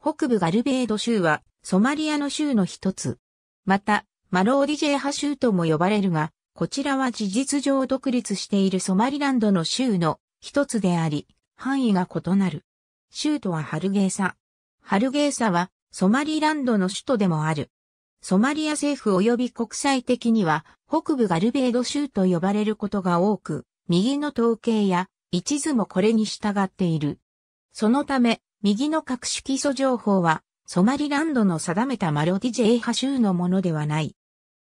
北部ガルベード州はソマリアの州の一つ。また、マローディジェーハ州とも呼ばれるが、こちらは事実上独立しているソマリランドの州の一つであり、範囲が異なる。州都はハルゲーサ。ハルゲーサはソマリランドの首都でもある。ソマリア政府及び国際的には北部ガルベード州と呼ばれることが多く、右の統計や一図もこれに従っている。そのため、右の各種基礎情報は、ソマリランドの定めたマロディジェイ派州のものではない。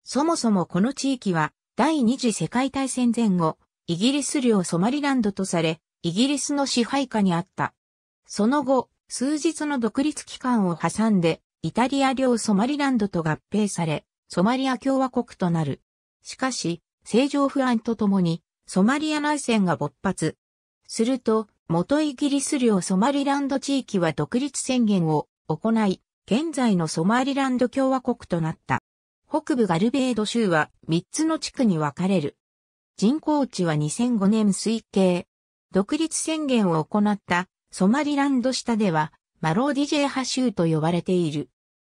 そもそもこの地域は、第二次世界大戦前後、イギリス領ソマリランドとされ、イギリスの支配下にあった。その後、数日の独立期間を挟んで、イタリア領ソマリランドと合併され、ソマリア共和国となる。しかし、政情不安とともに、ソマリア内戦が勃発。すると、元イギリス領ソマリランド地域は独立宣言を行い、現在のソマリランド共和国となった。北部ガルベード州は3つの地区に分かれる。人口値は2005年推計。独立宣言を行ったソマリランド下ではマローディジェー派州と呼ばれている。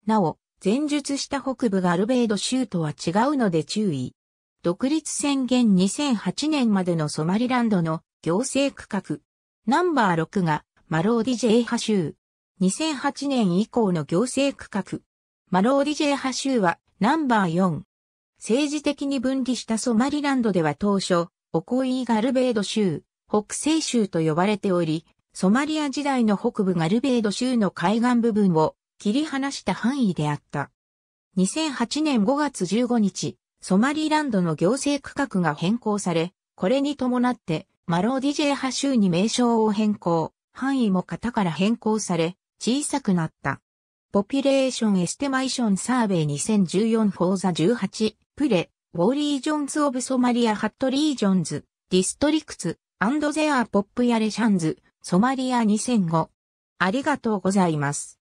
なお、前述した北部ガルベード州とは違うので注意。独立宣言2008年までのソマリランドの行政区画、ナンバー6が、マローディジェ J 派集。2008年以降の行政区画。マローディジェ J 派集は、ナンバー4。政治的に分離したソマリランドでは当初、オコイガルベード州、北西州と呼ばれており、ソマリア時代の北部ガルベード州の海岸部分を切り離した範囲であった。2008年5月15日、ソマリランドの行政区画が変更され、これに伴ってマロー DJ 派州に名称を変更、範囲も型から変更され、小さくなった。ポピュレーションエステマイションサーベイ2014フォーザ18、プレ、ウォーリージョンズ・オブ・ソマリア・ハット・リージョンズ、ディストリクツ、アンド・ゼア・ポップ・ヤレシャンズ、ソマリア2005。ありがとうございます。